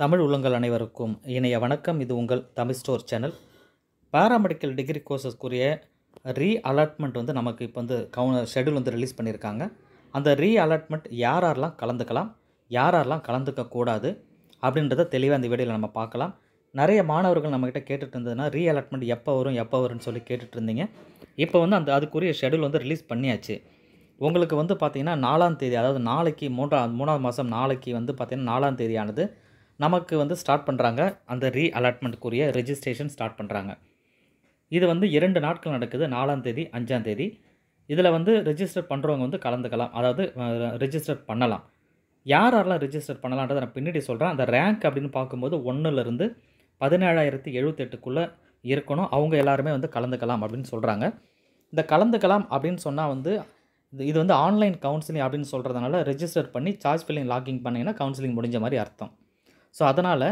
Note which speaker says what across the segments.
Speaker 1: தமிழ் உள்ளங்கள் அனைவருக்கும் இணைய வணக்கம் இது உங்கள் Tamil store channel paramedical degree கோர்சஸ்க்குரிய ரீ அலாட்மெண்ட் வந்து நமக்கு இப்போ வந்து கவுன ஷெடியூல் வந்து ரிலீஸ் பண்ணியிருக்காங்க அந்த ரீ அலாட்மெண்ட் யாரெல்லாம் கலந்துக்கலாம் யாரெல்லாம் கலந்துக்க கலந்துக்கக்கூடாது அப்படின்றத தெளிவாக இந்த வீடியோவில் நம்ம பார்க்கலாம் நிறைய மாணவர்கள் நம்மக்கிட்ட கேட்டுட்டு இருந்ததுன்னா ரீ அலாட்மெண்ட் எப்போ வரும் எப்போ வரும்னு சொல்லி கேட்டுட்டு இருந்தீங்க இப்போ வந்து அந்த அதுக்குரிய ஷெடியூல் வந்து ரிலீஸ் பண்ணியாச்சு உங்களுக்கு வந்து பார்த்திங்கன்னா நாலாம் தேதி அதாவது நாளைக்கு மூன்றாம் மூணாவது மாதம் நாளைக்கு வந்து பார்த்திங்கன்னா நாலாம் தேதியானது நமக்கு வந்து ஸ்டார்ட் பண்ணுறாங்க அந்த ரீ அலாட்மெண்ட்டுக்குரிய ரெஜிஸ்ட்ரேஷன் ஸ்டார்ட் பண்ணுறாங்க இது வந்து இரண்டு நாட்கள் நடக்குது நாலாந்தேதி அஞ்சாந்தேதி இதில் வந்து ரெஜிஸ்டர் பண்ணுறவங்க வந்து கலந்துக்கலாம் அதாவது ரெஜிஸ்டர் பண்ணலாம் யார் யாரெல்லாம் ரெஜிஸ்டர் பண்ணலான்றதை நான் பின்னாடி சொல்கிறேன் அந்த ரேங்க் அப்படின்னு பார்க்கும்போது ஒன்றுலேருந்து பதினேழாயிரத்தி எழுபத்தெட்டுக்குள்ளே இருக்கணும் அவங்க எல்லாருமே வந்து கலந்துக்கலாம் அப்படின்னு சொல்கிறாங்க இந்த கலந்துக்கலாம் அப்படின்னு சொன்னால் வந்து இது வந்து ஆன்லைன் கவுன்சிலிங் அப்படின்னு சொல்கிறதுனால ரெஜிஸ்டர் பண்ணி சார்ஜ் ஃபில்லிங் லாக்கிங் பண்ணிங்கன்னா கவுன்சிலிங் முடிஞ்ச மாதிரி அர்த்தம் ஸோ அதனால்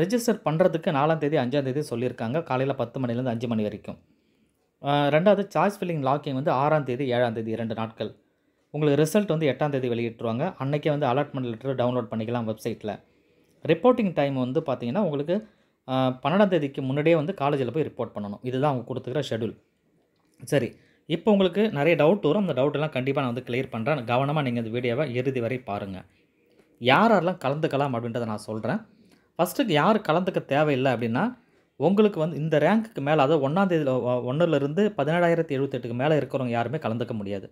Speaker 1: ரெஜிஸ்டர் பண்ணுறதுக்கு நாலாந்தேதி அஞ்சாந்தேதி சொல்லியிருக்காங்க காலையில் பத்து மணிலேருந்து அஞ்சு மணி வரைக்கும் ரெண்டாவது சார்ஜ் ஃபில்லிங் லாக்கிங் வந்து ஆறாந்தேதி ஏழாந்தேதி இரண்டு நாட்கள் உங்களுக்கு ரிசல்ட் வந்து எட்டாந்தேதி வெளியிட்டுருவாங்க அன்றைக்கே வந்து அலாட்மெண்ட் லெட்டர் டவுன்லோட் பண்ணிக்கலாம் வெப்சைட்டில் ரிப்போர்ட்டிங் டைம் வந்து பார்த்திங்கன்னா உங்களுக்கு பன்னெண்டாந்தேதிக்கு முன்னாடியே வந்து காலேஜில் போய் ரிப்போர்ட் பண்ணணும் இதுதான் அவங்க கொடுத்துக்கிற ஷெடியூல் சரி இப்போ உங்களுக்கு நிறைய டவுட் வரும் அந்த டவுட்டெல்லாம் கண்டிப்பாக நான் வந்து கிளியர் பண்ணுறேன் கவனமாக நீங்கள் இந்த வீடியோவை இறுதி வரை பாருங்கள் யார் யாரெல்லாம் கலந்துக்கலாம் அப்படின்றத நான் சொல்கிறேன் ஃபஸ்ட்டுக்கு யார் கலந்துக்க தேவையில்லை அப்படின்னா உங்களுக்கு வந்து இந்த ரேங்க்குக்கு மேலே அதாவது ஒன்றாந்தேதியில் ஒன்றுலேருந்து பதினேழாயிரத்தி எழுபத்தெட்டுக்கு மேலே இருக்கிறவங்க யாருமே கலந்துக்க முடியாது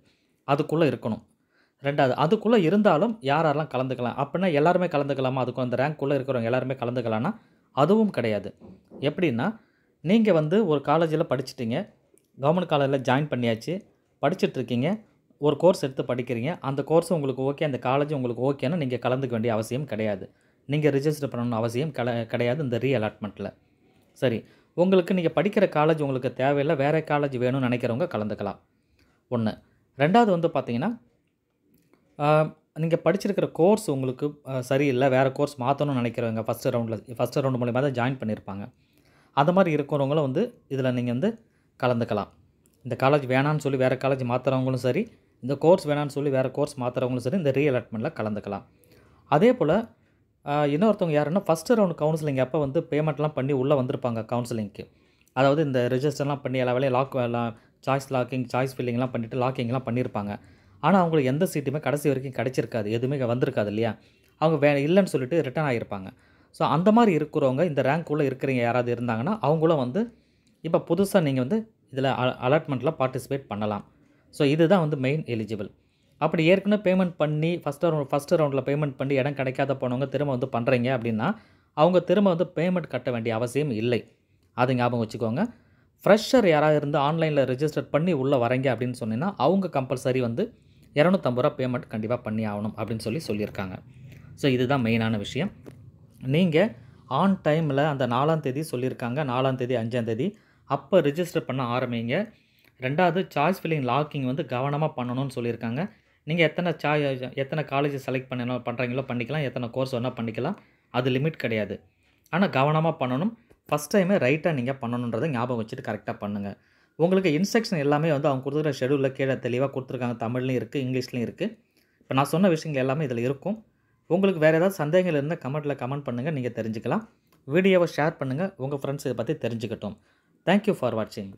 Speaker 1: அதுக்குள்ளே இருக்கணும் ரெண்டாவது அதுக்குள்ளே இருந்தாலும் யார் யாரெல்லாம் கலந்துக்கலாம் அப்படின்னா எல்லாருமே கலந்துக்கலாமா அதுக்கு அந்த ரேங்க்குள்ளே இருக்கிறவங்க எல்லாருமே கலந்துக்கலாம்னா அதுவும் கிடையாது எப்படின்னா நீங்கள் வந்து ஒரு காலேஜில் படிச்சிட்டிங்க கவர்மெண்ட் காலேஜில் ஜாயின் பண்ணியாச்சு படிச்சுட்ருக்கீங்க ஒரு கோர்ஸ் எடுத்து படிக்கிறீங்க அந்த கோர்ஸ் உங்களுக்கு ஓகே அந்த காலேஜ் உங்களுக்கு ஓகேன்னா நீங்கள் கலந்துக்க வேண்டிய அவசியம் கிடையாது நீங்கள் ரிஜிஸ்டர் பண்ணணும் அவசியம் கிடையாது இந்த ரீ அலாட்மெண்ட்டில் சரி உங்களுக்கு நீங்கள் படிக்கிற காலேஜ் உங்களுக்கு தேவையில்லை வேறு காலேஜ் வேணும்னு நினைக்கிறவங்க கலந்துக்கலாம் ஒன்று ரெண்டாவது வந்து பார்த்திங்கன்னா நீங்கள் படிச்சிருக்கிற கோர்ஸ் உங்களுக்கு சரியில்லை வேறு கோர்ஸ் மாற்றணும்னு நினைக்கிறவங்க ஃபஸ்ட்டு ரவுண்டில் ஃபஸ்ட்டு ரவுண்டு மூலிமா தான் ஜாயின் பண்ணியிருப்பாங்க அந்த மாதிரி இருக்கிறவங்களும் வந்து இதில் நீங்கள் வந்து கலந்துக்கலாம் இந்த காலேஜ் வேணான்னு சொல்லி வேறு காலேஜ் மாற்றுறவங்களும் சரி இந்த கோர்ஸ் வேணான்னு சொல்லி வேறு கோர்ஸ் மாற்றுறவங்களும் சரி இந்த ரீஅலாட்மெண்ட்டில் கலந்துக்கலாம் அதே போல் இன்னொருத்தவங்க யாருன்னா ஃபஸ்ட்டு ரவுண்ட் கவுன்சிலிங் அப்போ வந்து பேமெண்ட்லாம் பண்ணி உள்ளே வந்திருப்பாங்க கவுன்சிலிங்க்கு அதாவது இந்த ரிஜிஸ்டர்லாம் பண்ணி எல்லா வேலையும் லாக் சாய்ஸ் லாக்கிங் சாய்ஸ் ஃபில்லிங்லாம் பண்ணிவிட்டு லாக்கிங்லாம் பண்ணியிருப்பாங்க ஆனால் அவங்களுக்கு எந்த சீட்டுமே கடைசி வரைக்கும் கிடச்சிருக்காது எதுவுமே வந்திருக்காது இல்லையா அவங்க வே இல்லைன்னு சொல்லிட்டு ரிட்டர்ன் ஆகியிருப்பாங்க ஸோ அந்த மாதிரி இருக்கிறவங்க இந்த ரேங்க்குள்ளே இருக்கிறீங்க யாராவது இருந்தாங்கன்னா அவங்களும் வந்து இப்போ புதுசாக நீங்கள் வந்து இதில் அலாட்மெண்ட்டில் பார்ட்டிசிபேட் பண்ணலாம் ஸோ இதுதான் வந்து மெயின் எலிஜிபிள் அப்படி ஏற்கனவே பேமெண்ட் பண்ணி ஃபஸ்ட் ரவுண்ட் ஃபஸ்ட் ரவுண்டில் பேமெண்ட் பண்ணி இடம் கிடைக்காத போனவங்க திரும்ப வந்து பண்ணுறீங்க அப்படின்னா அவங்க திரும்ப வந்து பேமெண்ட் கட்ட வேண்டிய அவசியம் இல்லை அது ஞாபகம் வச்சுக்கோங்க ஃப்ரெஷர் யாராவது இருந்து ஆன்லைனில் ரிஜிஸ்டர் பண்ணி உள்ளே வரீங்க அப்படின்னு சொன்னிங்கன்னா அவங்க கம்பல்சரி வந்து இரநூத்தம்பது ரூபா பேமெண்ட் கண்டிப்பாக பண்ணி ஆகணும் அப்படின்னு சொல்லி சொல்லியிருக்காங்க ஸோ இதுதான் மெயினான விஷயம் நீங்கள் ஆன் டைமில் அந்த நாலாம் தேதி சொல்லியிருக்காங்க நாலாம் தேதி அஞ்சாம் தேதி அப்போ ரிஜிஸ்டர் பண்ண ஆரம்பிங்க ரெண்டாவது சாய்ஸ் ஃபில்லிங் லாக்கிங் வந்து கவனமாக பண்ணணும்னு சொல்லியிருக்காங்க நீங்கள் எத்தனை சாய் எத்தனை காலேஜ் செலக்ட் பண்ணணும் பண்ணுறீங்களோ பண்ணிக்கலாம் எத்தனை கோர்ஸ் வேணால் பண்ணிக்கலாம் அது லிமிட் கிடையாது ஆனால் கவனமாக பண்ணணும் ஃபஸ்ட் டைமே ரைட்டாக நீங்கள் பண்ணணுன்றதை ஞாபகம் வச்சுட்டு கரெக்டாக பண்ணுங்கள் உங்களுக்கு இன்ஸ்ட்ரக்ஷன் எல்லாமே வந்து அவங்க கொடுத்துருக்க ஷெடியூலில் கீழே தெளிவாக கொடுத்துருக்காங்க தமிழ்லையும் இருக்குது இங்கிலீஷ்லையும் இருக்குது இப்போ நான் சொன்ன விஷயங்கள் எல்லாமே இதில் இருக்கும் உங்களுக்கு வேறு ஏதாவது சந்தேகங்கள் இருந்தால் கமெண்ட்டில் கமெண்ட் பண்ணுங்கள் நீங்கள் தெரிஞ்சுக்கலாம் வீடியோவை ஷேர் பண்ணுங்கள் உங்கள் ஃப்ரெண்ட்ஸ் இதை பற்றி தெரிஞ்சுக்கட்டும் தேங்க்யூ ஃபார் வாட்சிங்